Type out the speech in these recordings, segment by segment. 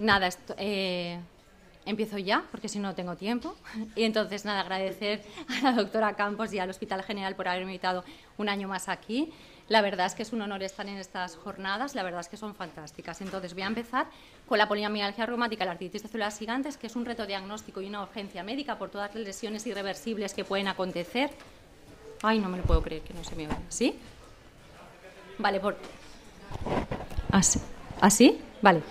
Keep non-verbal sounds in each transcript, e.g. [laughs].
Nada, eh, empiezo ya, porque si no tengo tiempo. [laughs] Y entonces, nada, agradecer a la doctora Campos y al Hospital General por haberme invitado un año más aquí. La verdad es que es un honor estar en estas jornadas, la verdad es que son fantásticas. Entonces, voy a empezar con la polimialgia reumática, la artritis de células gigantes, que es un reto diagnóstico y una urgencia médica por todas las lesiones irreversibles que pueden acontecer. Ay, no me lo puedo creer que no se me oye. ¿Sí? Vale, por... ¿Así? ¿Ah, ¿Así? ¿Ah, vale.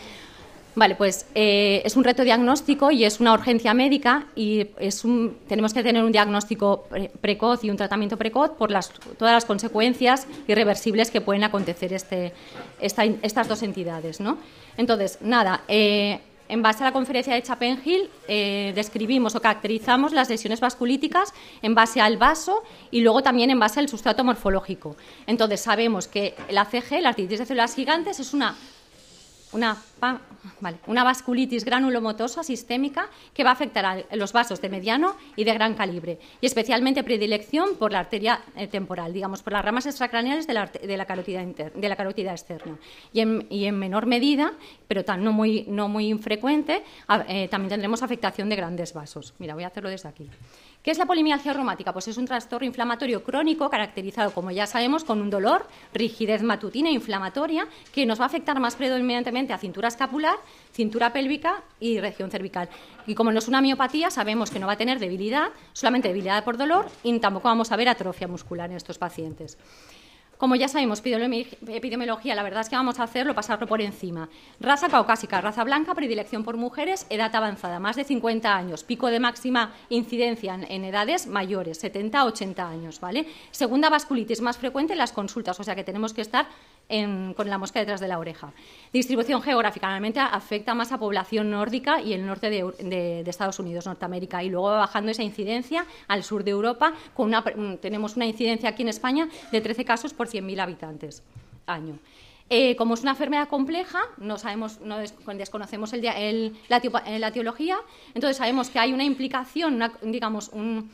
Vale, pues eh, es un reto diagnóstico y es una urgencia médica y es un, tenemos que tener un diagnóstico precoz y un tratamiento precoz por las, todas las consecuencias irreversibles que pueden acontecer este, estas dos entidades. ¿no? Entonces, nada, eh, en base a la conferencia de Chapengil hill eh, describimos o caracterizamos las lesiones vasculíticas en base al vaso y luego también en base al sustrato morfológico. Entonces sabemos que la CG, la artritis de células gigantes, es una una, una vasculitis granulomotosa sistémica que va a afectar a los vasos de mediano y de gran calibre, y especialmente predilección por la arteria eh, temporal, digamos, por las ramas extracraneales de la, de la, carotida, externa. Y en, menor medida, pero tan, no, muy, infrecuente, eh, también tendremos afectación de grandes vasos. Mira, voy a hacerlo desde aquí. ¿Qué es la polimialgia reumática? Pues es un trastorno inflamatorio crónico caracterizado, como ya sabemos, con un dolor, rigidez matutina e inflamatoria que nos va a afectar más predominantemente a cintura escapular, cintura pélvica y región cervical. Y como no es una miopatía, sabemos que no va a tener debilidad, solamente debilidad por dolor y tampoco vamos a ver atrofia muscular en estos pacientes. Como ya sabemos, epidemiología, la verdad es que vamos a hacerlo, pasarlo por encima. Raza caucásica, raza blanca, predilección por mujeres, edad avanzada, más de 50 años, pico de máxima incidencia en, edades mayores, 70 a 80 años, ¿vale? Segunda vasculitis más frecuente en las consultas, o sea que tenemos que estar con la mosca detrás de la oreja. Distribución geográfica. Normalmente afecta más a población nórdica y el norte de, Estados Unidos, Norteamérica. Y luego bajando esa incidencia al sur de Europa. Mm, tenemos una incidencia aquí en España de 13 casos por 100.000 habitantes año. Eh, como es una enfermedad compleja, no sabemos, no desconocemos el, el, la, la, teología, entonces sabemos que hay una implicación, digamos, un,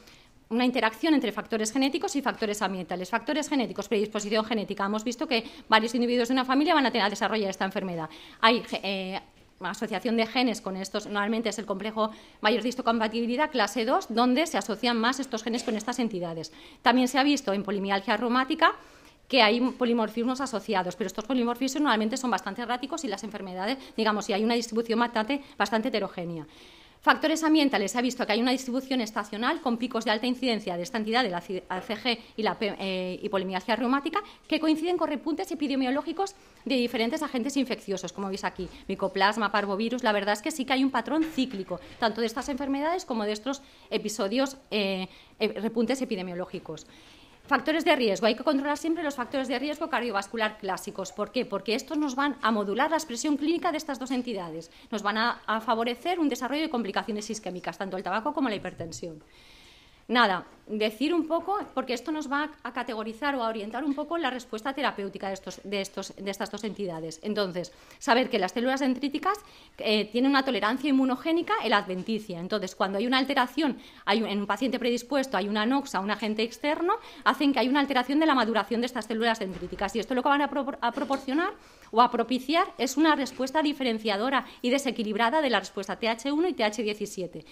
una interacción entre factores genéticos y factores ambientales. Factores genéticos, predisposición genética. Hemos visto que varios individuos de una familia van a, tener, a desarrollar esta enfermedad. Hay eh, asociación de genes con estos, normalmente es el complejo mayor de histocompatibilidad clase 2, donde se asocian más estos genes con estas entidades. También se ha visto en polimialgia aromática que hay polimorfismos asociados, pero estos polimorfismos normalmente son bastante erráticos y las enfermedades, digamos, si hay una distribución bastante heterogénea. Factores ambientales. Se ha visto que hay una distribución estacional con picos de alta incidencia de esta entidad, de la CG y la eh, reumática, que coinciden con repuntes epidemiológicos de diferentes agentes infecciosos, como veis aquí, micoplasma, parvovirus. La verdad es que sí que hay un patrón cíclico, tanto de estas enfermedades como de estos episodios, eh, eh, repuntes epidemiológicos. Factores de riesgo. Hay que controlar siempre los factores de riesgo cardiovascular clásicos. ¿Por qué? Porque estos nos van a modular la expresión clínica de estas dos entidades. Nos van a, a favorecer un desarrollo de complicaciones isquémicas, tanto el tabaco como la hipertensión. Nada, decir un poco, porque esto nos va a categorizar o a orientar un poco la respuesta terapéutica de, estas dos entidades. Entonces, saber que las células dendríticas eh, tienen una tolerancia inmunogénica, en la adventicia. Entonces, cuando hay una alteración hay en un paciente predispuesto, hay una noxa, un agente externo, hacen que hay una alteración de la maduración de estas células dendríticas. Y esto lo que van a proporcionar o a propiciar es una respuesta diferenciadora y desequilibrada de la respuesta TH1 y TH17.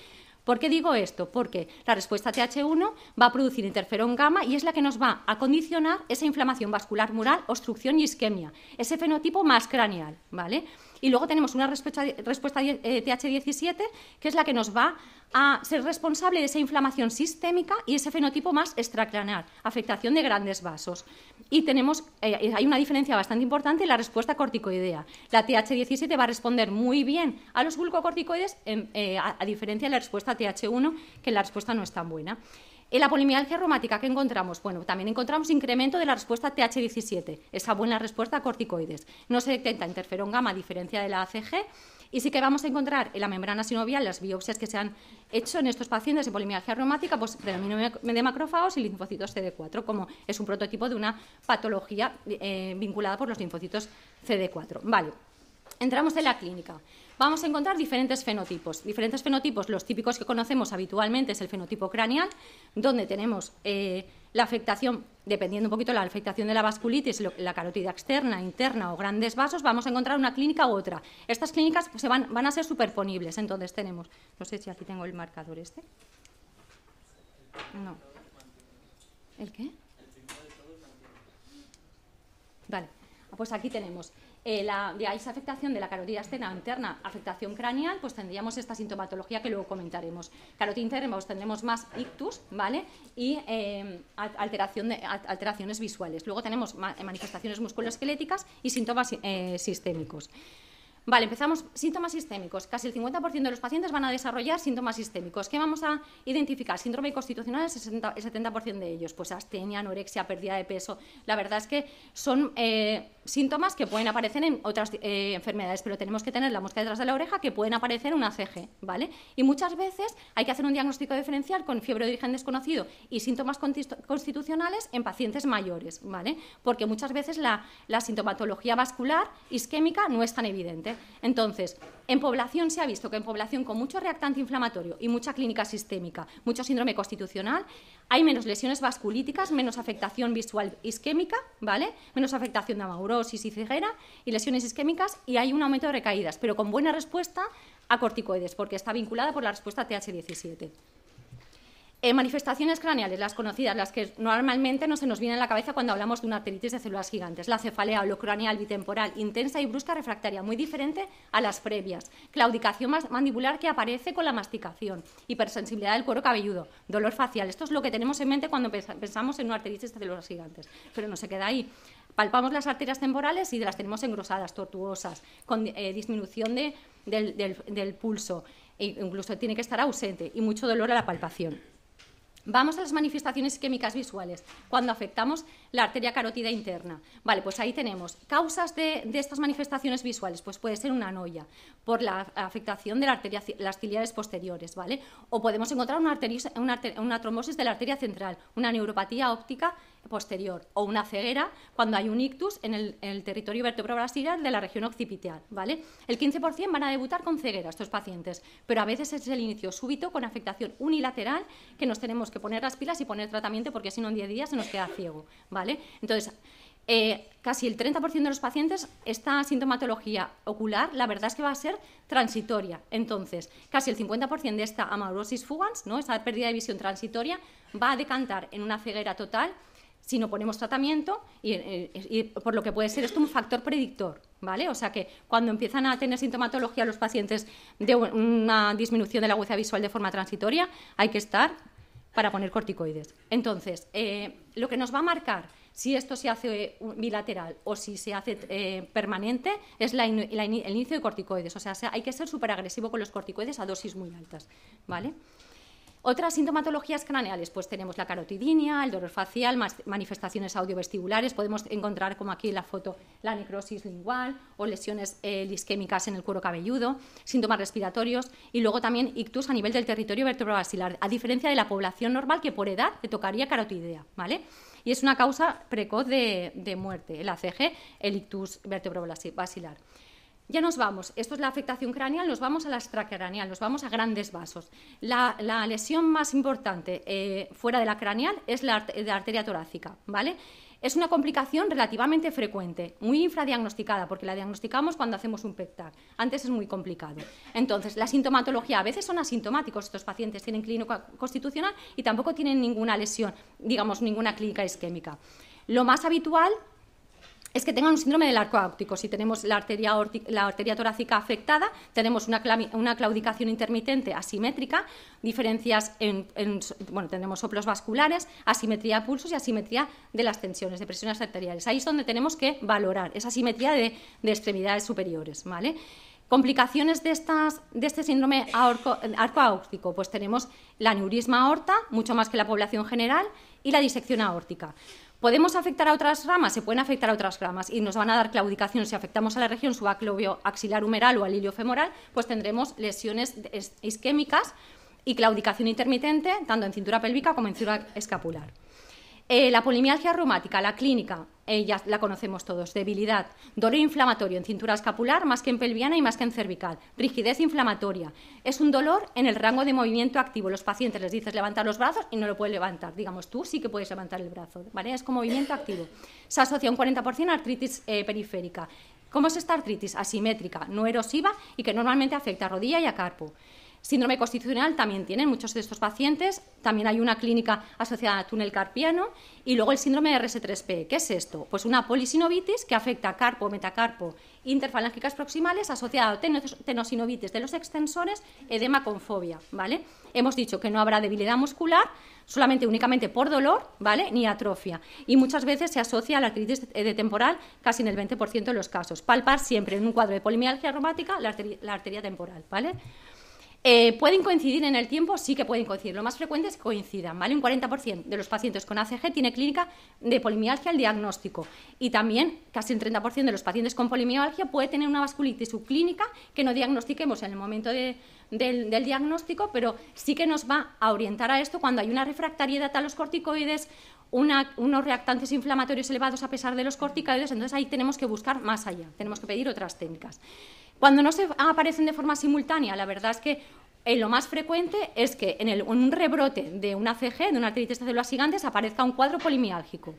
¿Por qué digo esto? Porque la respuesta TH1 va a producir interferón gamma y es la que nos va a condicionar esa inflamación vascular mural, obstrucción y isquemia, ese fenotipo más craneal, ¿vale? Y luego tenemos una respuesta, TH17, eh, que es la que nos va a ser responsable de esa inflamación sistémica y ese fenotipo más extracranial, afectación de grandes vasos. Y tenemos, eh, hay una diferencia bastante importante en la respuesta corticoidea. La TH17 va a responder muy bien a los glucocorticoides, eh, a, a, diferencia de la respuesta TH1, que la respuesta no es tan buena. En la polimialgia reumática, ¿qué encontramos? Bueno, también encontramos incremento de la respuesta TH17, esa buena respuesta a corticoides. No se detecta interferón gamma a diferencia de la ACG, y sí que vamos a encontrar en la membrana sinovial, las biopsias que se han hecho en estos pacientes de polimialgia reumática, pues predominio de macrófagos y linfocitos CD4, como es un prototipo de una patología eh, vinculada por los linfocitos CD4. Vale, entramos en la clínica vamos a encontrar diferentes fenotipos. Diferentes fenotipos, los típicos que conocemos habitualmente es el fenotipo craneal, donde tenemos eh, la afectación, dependiendo un poquito de la afectación de la vasculitis, la carotida externa, interna o grandes vasos, vamos a encontrar una clínica u otra. Estas clínicas pues, se van, van a ser superponibles, entonces tenemos, no sé si aquí tengo el marcador este. No. ¿El qué? Vale, ah, pues aquí tenemos eh, la, de esa afectación de la carotida interna, afectación craneal, pues tendríamos esta sintomatología que luego comentaremos. Carotida interna pues tendremos más ictus, ¿vale? Y em, alteración alteraciones visuales. Luego tenemos eh, manifestaciones musculoesqueléticas y síntomas eh, sistémicos. Vale, empezamos. Síntomas sistémicos. Casi el 50% de los pacientes van a desarrollar síntomas sistémicos. ¿Qué vamos a identificar? Síndrome constitucional, el 70%, el 70 de ellos. Pues astenia, anorexia, pérdida de peso. La verdad es que son síntomas que pueden aparecer en otras eh, enfermedades, pero tenemos que tener la mosca detrás de la oreja que pueden aparecer en una CG, ¿vale? Y muchas veces hay que hacer un diagnóstico diferencial con fiebre de origen desconocido y síntomas constitucionales en pacientes mayores, ¿vale? Porque muchas veces la, la sintomatología vascular isquémica no es tan evidente. Entonces, en población se ha visto que en población con mucho reactante inflamatorio y mucha clínica sistémica, mucho síndrome constitucional, hay menos lesiones vasculíticas, menos afectación visual isquémica, ¿vale? Menos afectación de amaurosis y ceguera y lesiones isquémicas y hay un aumento de recaídas, pero con buena respuesta a corticoides, porque está vinculada por la respuesta TH17. Eh, manifestaciones craneales, las conocidas, las que normalmente no se nos vienen a la cabeza cuando hablamos de una arteritis de células gigantes, la cefalea o craneal bitemporal, intensa y brusca refractaria, muy diferente a las previas, claudicación mandibular que aparece con la masticación, hipersensibilidad del cuero cabelludo, dolor facial. Esto es lo que tenemos en mente cuando pensamos en una arteritis de células gigantes, pero no se queda ahí. Palpamos las arterias temporales y las tenemos engrosadas, tortuosas, con eh, disminución del, del pulso, e incluso tiene que estar ausente y mucho dolor a la palpación. Vamos a las manifestaciones químicas visuales, cuando afectamos la arteria carótida interna. Vale, pues ahí tenemos causas de, estas manifestaciones visuales. Pues puede ser una noia por la afectación de la arteria, las ciliares posteriores, ¿vale? O podemos encontrar una, una, trombosis de la arteria central, una neuropatía óptica posterior o una ceguera cuando hay un ictus en el, territorio vertebral territorio de la región occipital. ¿vale? El 15% van a debutar con ceguera estos pacientes, pero a veces es el inicio súbito con afectación unilateral que nos tenemos que poner las pilas y poner tratamiento porque si no en 10 días se nos queda ciego. ¿vale? Entonces, eh, casi el 30% de los pacientes, esta sintomatología ocular, la verdad es que va a ser transitoria. Entonces, casi el 50% de esta amaurosis fugans, ¿no? esa pérdida de visión transitoria, va a decantar en una ceguera total si no ponemos tratamiento y, por lo que puede ser esto un factor predictor, ¿vale? O sea que cuando empiezan a tener sintomatología los pacientes de una disminución de la agudeza visual de forma transitoria, hay que estar para poner corticoides. Entonces, eh, lo que nos va a marcar si esto se hace eh, bilateral o si se hace eh, permanente es el inicio de corticoides. O sea, hay que ser súper agresivo con los corticoides a dosis muy altas, ¿vale? Otras sintomatologías craneales, pues tenemos la carotidinia, el dolor facial, manifestaciones audiovestibulares, podemos encontrar como aquí en la foto la necrosis lingual o lesiones eh, lisquémicas en el cuero cabelludo, síntomas respiratorios y luego también ictus a nivel del territorio basilar. a diferencia de la población normal que por edad te tocaría carotidea, ¿vale? Y es una causa precoz de, de muerte, el ACG, el ictus basilar. Ya nos vamos, esto es la afectación craneal, nos vamos a la extracraneal, nos vamos a grandes vasos. La, lesión más importante eh, fuera de la craneal es la, arteria torácica, ¿vale? Es una complicación relativamente frecuente, muy infradiagnosticada, porque la diagnosticamos cuando hacemos un PECTAC. Antes es muy complicado. Entonces, la sintomatología, a veces son asintomáticos estos pacientes, tienen clínica constitucional y tampoco tienen ninguna lesión, digamos, ninguna clínica isquémica. Lo más habitual es que tengan un síndrome del arco áptico. Si tenemos la arteria, torácica afectada, tenemos una, claudicación intermitente asimétrica, diferencias en, bueno, tenemos soplos vasculares, asimetría de pulsos y asimetría de las tensiones, de presiones arteriales. Ahí es donde tenemos que valorar esa asimetría de, extremidades superiores, ¿vale? Complicaciones de, este síndrome arco aórtico, pues tenemos la aneurisma aorta, mucho más que la población general, y la disección aórtica. ¿Podemos afectar a otras ramas? Se pueden afectar a otras ramas y nos van a dar claudicación. Si afectamos a la región subaclobio axilar humeral o al ilio femoral, pues tendremos lesiones isquémicas y claudicación intermitente, tanto en cintura pélvica como en cintura escapular. Eh, la polimialgia reumática, la clínica, eh, ya la conocemos todos, debilidad, dolor inflamatorio en cintura escapular más que en pelviana y más que en cervical, rigidez inflamatoria. Es un dolor en el rango de movimiento activo. Los pacientes les dices levantar los brazos y no lo puedes levantar. Digamos, tú sí que puedes levantar el brazo, ¿vale? Es con movimiento activo. Se asocia un 40% a artritis eh, periférica. ¿Cómo es esta artritis? Asimétrica, no erosiva y que normalmente afecta a rodilla y a carpo. Síndrome constitucional también tienen muchos de estos pacientes, también hay una clínica asociada a túnel carpiano y luego el síndrome de RS3P. ¿Qué es esto? Pues una polisinovitis que afecta carpo, metacarpo, interfalángicas proximales asociada a tenosinovitis de los extensores, edema con fobia, ¿vale? Hemos dicho que no habrá debilidad muscular, solamente únicamente por dolor, ¿vale? Ni atrofia. Y muchas veces se asocia a la artritis de temporal casi en el 20% de los casos. Palpar siempre en un cuadro de polimialgia aromática la arteria, la arteria temporal, ¿vale? Eh, ¿Pueden coincidir en el tiempo? Sí que pueden coincidir. Lo más frecuente es que coincidan, ¿vale? Un 40% de los pacientes con ACG tiene clínica de polimialgia al diagnóstico y también casi un 30% de los pacientes con polimialgia puede tener una vasculitis subclínica que no diagnostiquemos en el momento del, diagnóstico, pero sí que nos va a orientar a esto cuando hay una refractariedad a los corticoides, unos reactantes inflamatorios elevados a pesar de los corticoides, entonces ahí tenemos que buscar más allá, tenemos que pedir otras técnicas. Cuando no se aparecen de forma simultánea, la verdad es que eh, lo más frecuente es que en, un rebrote de una CG, de una artritis de células gigantes, aparezca un cuadro polimialgico.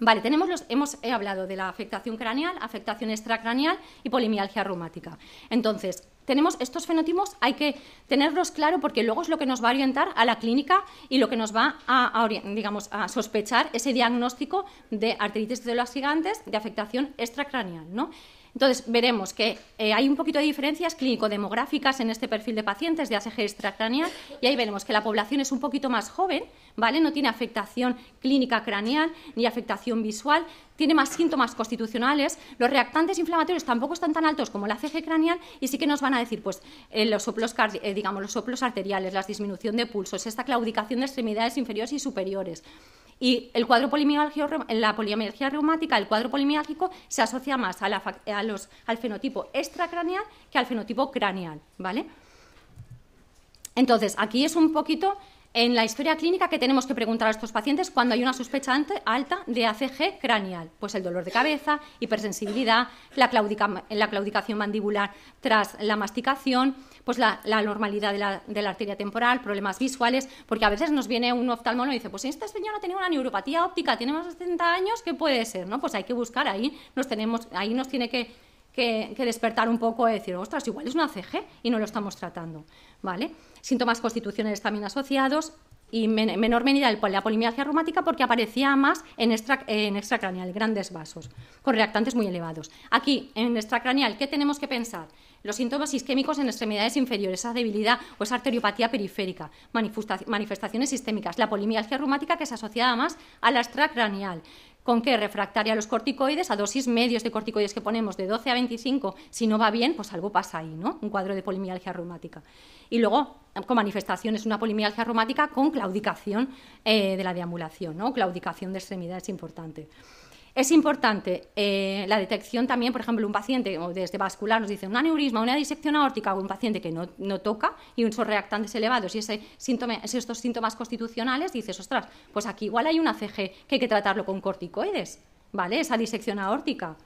Vale, tenemos hemos he hablado de la afectación craneal, afectación extracraneal y polimialgia reumática. Entonces, tenemos estos fenotipos, hay que tenerlos claro porque luego es lo que nos va a orientar a la clínica y lo que nos va a, digamos, a sospechar ese diagnóstico de artritis de células gigantes de afectación extracraneal. ¿no? Entonces, veremos que eh, hay un poquito de diferencias clínico-demográficas en este perfil de pacientes de ACG extracraneal y ahí veremos que la población es un poquito más joven, ¿vale? No tiene afectación clínica craneal ni afectación visual, tiene más síntomas constitucionales, los reactantes inflamatorios tampoco están tan altos como la ACG craneal y sí que nos van a decir pues eh, los soplos eh, digamos los soplos arteriales, la disminución de pulsos, esta claudicación de extremidades inferiores y superiores. Y el cuadro la polimialgia reumática, el cuadro polimialgico se asocia más a los, al fenotipo extracraneal que al fenotipo craneal, ¿vale? Entonces, aquí es un poquito en la historia clínica, que tenemos que preguntar a estos pacientes cuando hay una sospecha alta de ACG craneal? Pues el dolor de cabeza, hipersensibilidad, la, la claudicación mandibular tras la masticación, pues la, normalidad de la, arteria temporal, problemas visuales, porque a veces nos viene un oftalmólogo y dice, pues esta señora tiene una neuropatía óptica, tiene más de 70 años, ¿qué puede ser? ¿No? Pues hay que buscar ahí, nos tenemos, ahí nos tiene que, despertar un poco y decir, ostras, igual es una ACG y no lo estamos tratando. ¿vale? Síntomas constitucionales también asociados y menor medida la polimialgia reumática porque aparecía más en, extra, en extracraneal, grandes vasos, con reactantes muy elevados. Aquí, en extracraneal, ¿qué tenemos que pensar? los síntomas isquémicos en extremidades inferiores, esa debilidad o esa arteriopatía periférica, manifestaciones sistémicas, la polimialgia reumática que se asociada más a la extracraneal. ¿Con que Refractaria a los corticoides, a dosis medios de corticoides que ponemos de 12 a 25, si no va bien, pues algo pasa ahí, ¿no? Un cuadro de polimialgia reumática. Y luego, con manifestaciones, una polimialgia reumática con claudicación eh, de la deambulación, ¿no? Claudicación de extremidades importante. Es importante eh, la detección también, por ejemplo, un paciente desde vascular nos dice un aneurisma, una disección aórtica o un paciente que no, toca y unos reactantes elevados y ese síntoma, estos síntomas constitucionales, dices, ostras, pues aquí igual hay una CG que hay que tratarlo con corticoides, ¿vale? Esa disección aórtica.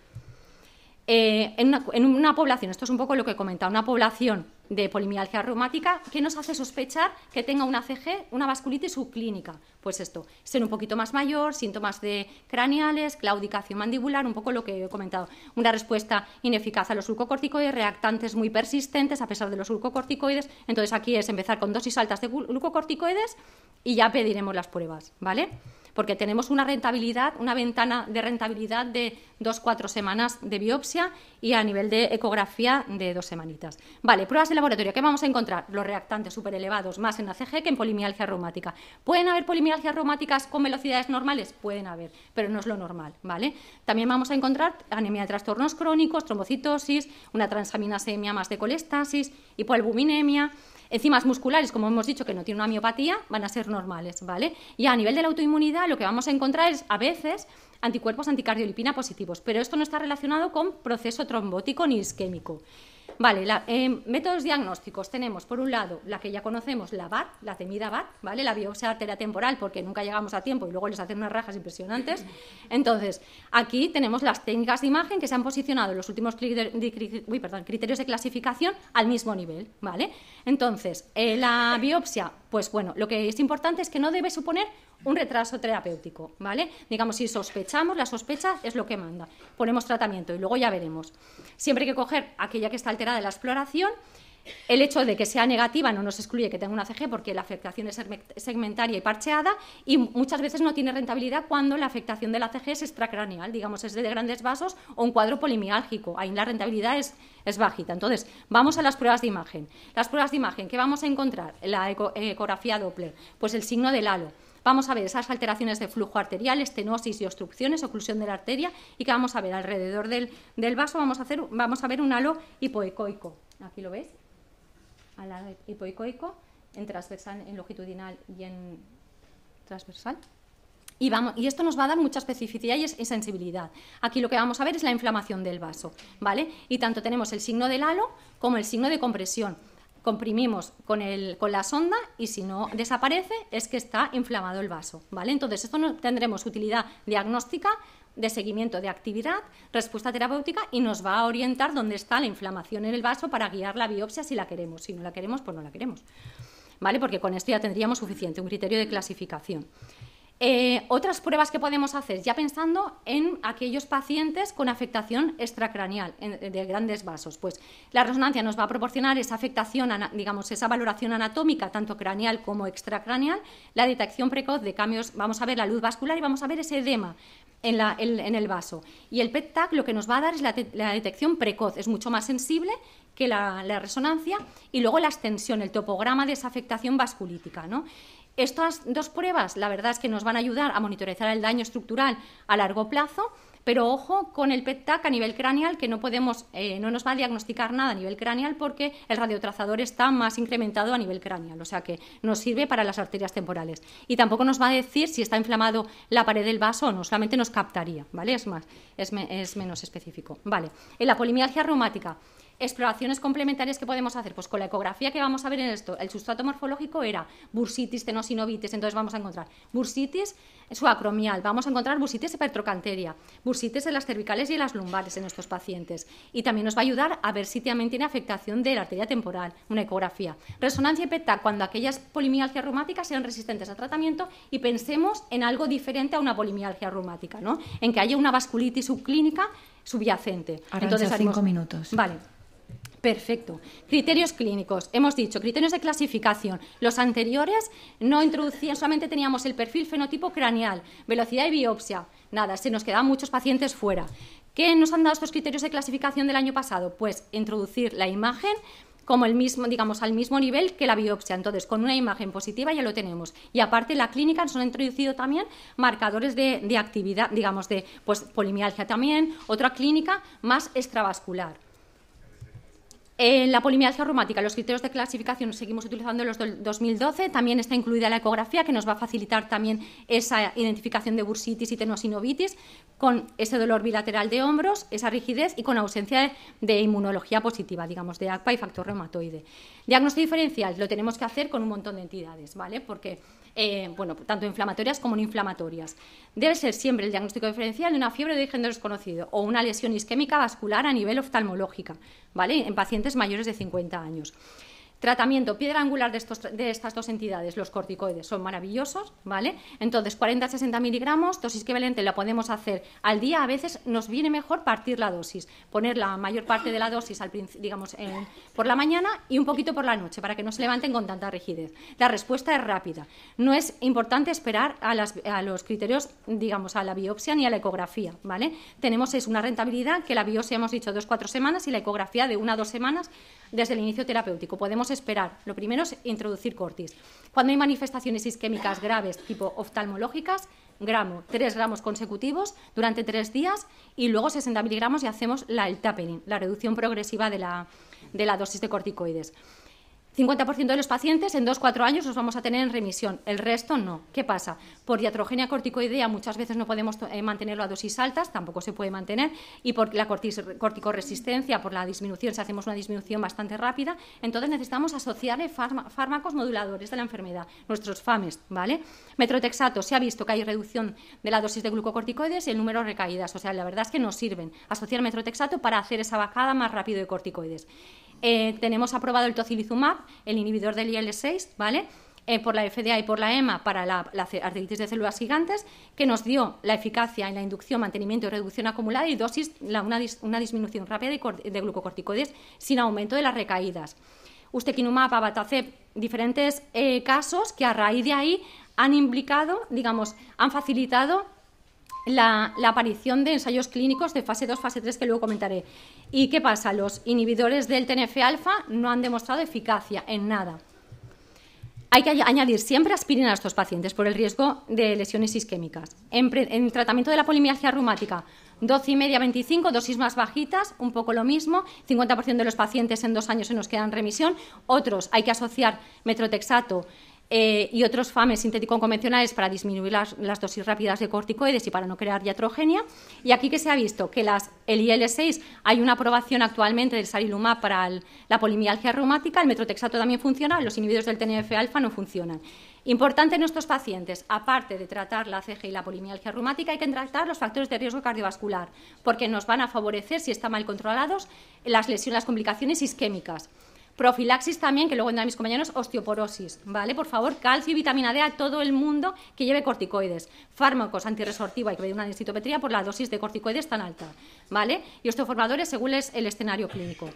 Eh, en, una, población, esto es un poco lo que he comentado, una población de polimialgia reumática, ¿qué nos hace sospechar que tenga una CG, una vasculitis subclínica? Pues esto, ser un poquito más mayor, síntomas de craneales, claudicación mandibular, un poco lo que he comentado, una respuesta ineficaz a los glucocorticoides, reactantes muy persistentes a pesar de los glucocorticoides, entonces aquí es empezar con dosis altas de glucocorticoides y ya pediremos las pruebas, ¿vale? porque tenemos una rentabilidad, una ventana de rentabilidad de dos, cuatro semanas de biopsia y a nivel de ecografía de dos semanitas. Vale, pruebas de laboratorio, ¿qué vamos a encontrar? Los reactantes súper elevados, más en ACG que en polimialgia reumática. ¿Pueden haber polimialgias reumáticas con velocidades normales? Pueden haber, pero no es lo normal, ¿vale? También vamos a encontrar anemia de trastornos crónicos, trombocitosis, una transaminasemia más de colestasis, hipoalbuminemia, enzimas musculares, como hemos dicho, que no tienen una miopatía, van a ser normales, ¿vale? Y a nivel de la autoinmunidad, lo que vamos a encontrar es a veces anticuerpos anticardiolipina positivos, pero esto no está relacionado con proceso trombótico ni isquémico. Vale, eh, métodos diagnósticos tenemos por un lado la que ya conocemos, la BAT, la temida BAT, ¿vale? La biopsia arteria temporal porque nunca llegamos a tiempo y luego les hacen unas rajas impresionantes. Entonces, aquí tenemos las técnicas de imagen que se han posicionado en los últimos criterios de clasificación al mismo nivel, ¿vale? Entonces, eh, la biopsia, pues bueno, lo que es importante es que no debe suponer un retraso terapéutico, ¿vale? Digamos, si sospechamos, la sospecha es lo que manda. Ponemos tratamiento y luego ya veremos. Siempre hay que coger aquella que está alterada en la exploración. El hecho de que sea negativa no nos excluye que tenga una CG porque la afectación es segmentaria y parcheada y muchas veces no tiene rentabilidad cuando la afectación de la CG es extracranial, digamos, es de grandes vasos o un cuadro polimialgico. Ahí la rentabilidad es, es bajita. Entonces, vamos a las pruebas de imagen. Las pruebas de imagen, ¿qué vamos a encontrar? La ecografía Doppler, pues el signo del halo Vamos a ver esas alteraciones de flujo arterial, estenosis y obstrucciones, oclusión de la arteria, y que vamos a ver alrededor del, vaso, vamos a, hacer, vamos a ver un halo hipoecoico. Aquí lo ves, halo hipoecoico, en transversal, en longitudinal y en transversal. Y, vamos, y, esto nos va a dar mucha especificidad y, y, sensibilidad. Aquí lo que vamos a ver es la inflamación del vaso, ¿vale? Y tanto tenemos el signo del halo como el signo de compresión comprimimos con, el, con la sonda y si no desaparece es que está inflamado el vaso. ¿vale? Entonces, esto no tendremos utilidad diagnóstica de seguimiento de actividad, respuesta terapéutica y nos va a orientar dónde está la inflamación en el vaso para guiar la biopsia si la queremos. Si no la queremos, pues no la queremos. ¿Vale? Porque con esto ya tendríamos suficiente, un criterio de clasificación. Eh, otras pruebas que podemos hacer, ya pensando en aquellos pacientes con afectación extracraneal eh, de grandes vasos, pues la resonancia nos va a proporcionar esa afectación, digamos, esa valoración anatómica, tanto craneal como extracraneal, la detección precoz de cambios, vamos a ver la luz vascular y vamos a ver ese edema. En, el vaso. Y el PET-TAC lo que nos va a dar es la, detección precoz, es mucho más sensible que la, la, resonancia, y luego la extensión, el topograma de esa afectación vasculítica. ¿no? Estas dos pruebas, la verdad es que nos van a ayudar a monitorizar el daño estructural a largo plazo, pero ojo con el PET-TAC a nivel craneal, que no, podemos, eh, no nos va a diagnosticar nada a nivel craneal porque el radiotrazador está más incrementado a nivel craneal, o sea que nos sirve para las arterias temporales. Y tampoco nos va a decir si está inflamado la pared del vaso o no, solamente nos captaría, ¿vale? Es más, es, es menos específico. Vale, en la polimialgia reumática exploraciones complementarias que podemos hacer, pues con la ecografía que vamos a ver en esto, el sustrato morfológico era bursitis, tenosinovitis, entonces vamos a encontrar bursitis suacromial, vamos a encontrar bursitis hipertrocanteria, bursitis en las cervicales y en las lumbares en estos pacientes. Y también nos va a ayudar a ver si también tiene afectación de la arteria temporal, una ecografía. Resonancia y PETA cuando aquellas polimialgias reumáticas sean resistentes a tratamiento y pensemos en algo diferente a una polimialgia reumática, ¿no? En que haya una vasculitis subclínica subyacente. Ahora Entonces, cinco minutos. Vale. Perfecto. Criterios clínicos. Hemos dicho, criterios de clasificación. Los anteriores no introducían, solamente teníamos el perfil fenotipo craneal, velocidad y biopsia. Nada, se nos quedaban muchos pacientes fuera. ¿Qué nos han dado estos criterios de clasificación del año pasado? Pues introducir la imagen como el mismo, digamos, al mismo nivel que la biopsia. Entonces, con una imagen positiva ya lo tenemos. Y aparte, la clínica nos han introducido también marcadores de, de actividad, digamos, de pues, polimialgia también, otra clínica más extravascular. En la polimialgia reumática, los criterios de clasificación seguimos utilizando los del 2012. También está incluida la ecografía, que nos va a facilitar también esa identificación de bursitis y tenosinovitis, con ese dolor bilateral de hombros, esa rigidez y con ausencia de inmunología positiva, digamos, de ACPA y factor reumatoide. Diagnóstico diferencial lo tenemos que hacer con un montón de entidades, ¿vale? Porque, eh, bueno, tanto inflamatorias como no inflamatorias. Debe ser siempre el diagnóstico diferencial de una fiebre de origen desconocido o una lesión isquémica vascular a nivel oftalmológica ¿vale? En pacientes mayores de 50 años. Tratamiento, piedra angular de, estos, de estas dos entidades, los corticoides, son maravillosos, ¿vale? Entonces, 40-60 miligramos, dosis equivalente la podemos hacer al día, a veces nos viene mejor partir la dosis, poner la mayor parte de la dosis, al, digamos, por la mañana y un poquito por la noche, para que no se levanten con tanta rigidez. La respuesta es rápida, no es importante esperar a, los criterios, digamos, a la biopsia ni a la ecografía, ¿vale? Tenemos es una rentabilidad que la biopsia hemos dicho 2 cuatro semanas y la ecografía de una a 2 semanas desde el inicio terapéutico. Podemos esperar. Lo primero es introducir cortis. Cuando hay manifestaciones isquémicas graves, tipo oftalmológicas, gramo, tres gramos consecutivos durante tres días y luego 60 miligramos y hacemos la, el e la reducción progresiva de la dosis de corticoides. 50% de los pacientes en 2-4 años los vamos a tener en remisión, el resto no. ¿Qué pasa? Por diatrogenia corticoidea muchas veces no podemos eh, mantenerlo a dosis altas, tampoco se puede mantener, y por la corticoresistencia, por la disminución, si hacemos una disminución bastante rápida, entonces necesitamos asociar eh, fármacos moduladores de la enfermedad, nuestros FAMES, ¿vale? Metrotexato, se ha visto que hay reducción de la dosis de glucocorticoides y el número de recaídas, o sea, la verdad es que nos sirven asociar metrotexato para hacer esa bajada más rápido de corticoides. Eh, tenemos aprobado el tocilizumab, el inhibidor del IL-6, ¿vale? Eh, por la FDA y por la EMA para la, la, artritis de células gigantes, que nos dio la eficacia en la inducción, mantenimiento y reducción acumulada y dosis, una, disminución rápida de, glucocorticoides sin aumento de las recaídas. Ustequinumab, Abatacep, diferentes eh, casos que a raíz de ahí han implicado, digamos, han facilitado la, aparición de ensayos clínicos de fase 2, fase 3, que luego comentaré. ¿Y qué pasa? Los inhibidores del TNF-alfa no han demostrado eficacia en nada. Hay que añadir siempre aspirina a estos pacientes por el riesgo de lesiones isquémicas. En, el tratamiento de la polimialgia reumática, y media, 25, dosis más bajitas, un poco lo mismo. 50% de los pacientes en dos años se nos quedan en remisión. Otros hay que asociar metrotexato eh, y otros FAMES sintéticos convencionales para disminuir las, dosis rápidas de corticoides y para no crear diatrogenia. Y aquí que se ha visto que las, el IL-6 hay una aprobación actualmente del sarilumab para la polimialgia reumática, el metrotexato también funciona, los inhibidores del TNF-alfa no funcionan. Importante en estos pacientes, aparte de tratar la CG y la polimialgia reumática, hay que tratar los factores de riesgo cardiovascular, porque nos van a favorecer, si están mal controlados, las lesiones, las complicaciones isquémicas. Profilaxis también, que luego vendrán mis compañeros, osteoporosis, ¿vale? Por favor, calcio y vitamina D a todo el mundo que lleve corticoides. Fármacos, antiresortivos, hay que pedir una densitopetría por la dosis de corticoides tan alta, ¿vale? Y osteoformadores según es el escenario clínico.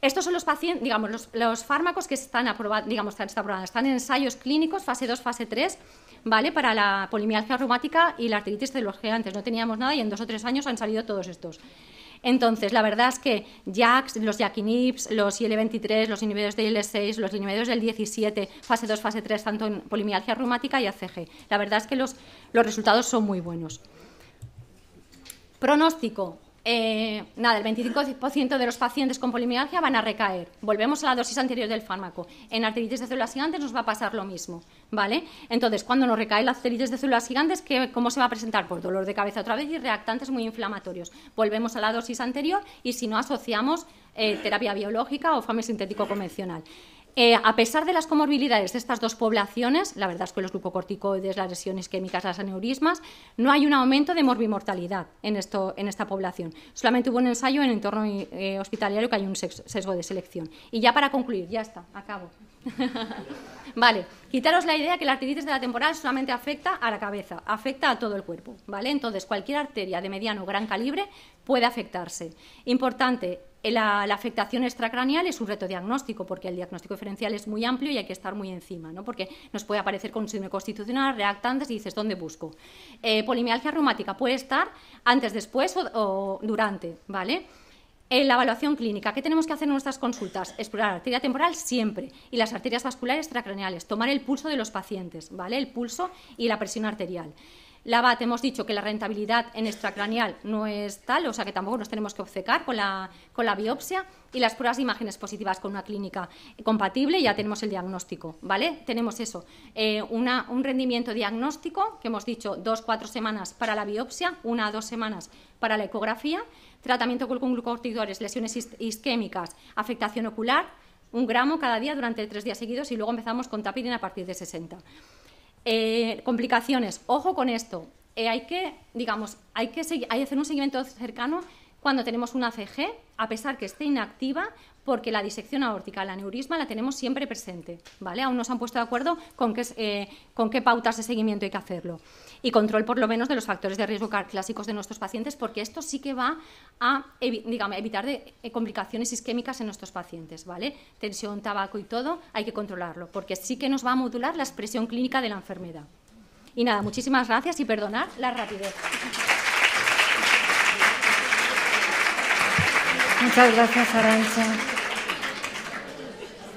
Estos son los pacientes, digamos, los, fármacos que están aprobados, digamos, están, están en ensayos clínicos, fase 2, fase 3, ¿vale? Para la polimialgia reumática y la artritis de los gigantes. No teníamos nada y en dos o tres años han salido todos estos. Entonces, la verdad es que JAKs, los JAK los IL-23, los inhibidores de IL-6, los inhibidores del 17, fase 2, fase 3, tanto en polimialgia reumática y ACG. La verdad es que los, los resultados son muy buenos. Pronóstico. Eh, nada, el 25% de los pacientes con polimialgia van a recaer. Volvemos a la dosis anterior del fármaco. En arteritis de células gigantes nos va a pasar lo mismo, ¿vale? Entonces, cuando nos recae la arteritis de células gigantes, ¿cómo se va a presentar? Por dolor de cabeza otra vez y reactantes muy inflamatorios. Volvemos a la dosis anterior y si no asociamos eh, terapia biológica o fármaco sintético convencional. Eh, a pesar de las comorbilidades de estas dos poblaciones, la verdad es que los glucocorticoides, las lesiones químicas, las aneurismas, no hay un aumento de morbimortalidad en, esto, en esta población. Solamente hubo un ensayo en entorno eh, hospitalario que hay un sesgo de selección. Y ya para concluir, ya está, acabo. [laughs] vale, quitaros la idea que la artritis de la temporal solamente afecta a la cabeza, afecta a todo el cuerpo, ¿vale? Entonces, cualquier arteria de mediano o gran calibre puede afectarse. Importante, eh, la, afectación extracraneal es un reto diagnóstico, porque el diagnóstico diferencial es muy amplio y hay que estar muy encima, ¿no? porque nos puede aparecer con síndrome constitucional, reactantes y dices, ¿dónde busco? Eh, polimialgia reumática puede estar antes, después o, durante, ¿vale? En la evaluación clínica, ¿qué tenemos que hacer en nuestras consultas? Explorar la arteria temporal siempre y las arterias vasculares extracraneales, tomar el pulso de los pacientes, ¿vale? El pulso y la presión arterial. La BAT hemos dicho que la rentabilidad en extracraneal no es tal, o sea que tampoco nos tenemos que obcecar con la, biopsia y las pruebas de imágenes positivas con una clínica compatible, ya tenemos el diagnóstico, ¿vale? Tenemos eso, eh, un rendimiento diagnóstico que hemos dicho dos, cuatro semanas para la biopsia, una dos semanas para la ecografía, tratamiento con glucocorticoides, lesiones isquémicas, afectación ocular, un gramo cada día durante tres días seguidos y luego empezamos con tapirina a partir de 60. Eh, complicaciones, ojo con esto. Eh, hay que, digamos, hay que, hay que hacer un seguimiento cercano cuando tenemos una CG, a pesar que esté inactiva, porque la disección aórtica, la aneurisma, la tenemos siempre presente, ¿vale? Aún no se han puesto de acuerdo eh, con qué, pautas de seguimiento hay que hacerlo. Y control, por lo menos, de los factores de riesgo clásicos de nuestros pacientes, porque esto sí que va a evitar eh, complicaciones isquémicas en nuestros pacientes, ¿vale? Tensión, tabaco y todo, hay que controlarlo, porque sí que nos va a modular la expresión clínica de la enfermedad. Y nada, muchísimas gracias y perdonar la rapidez. Muchas gracias, Arancha.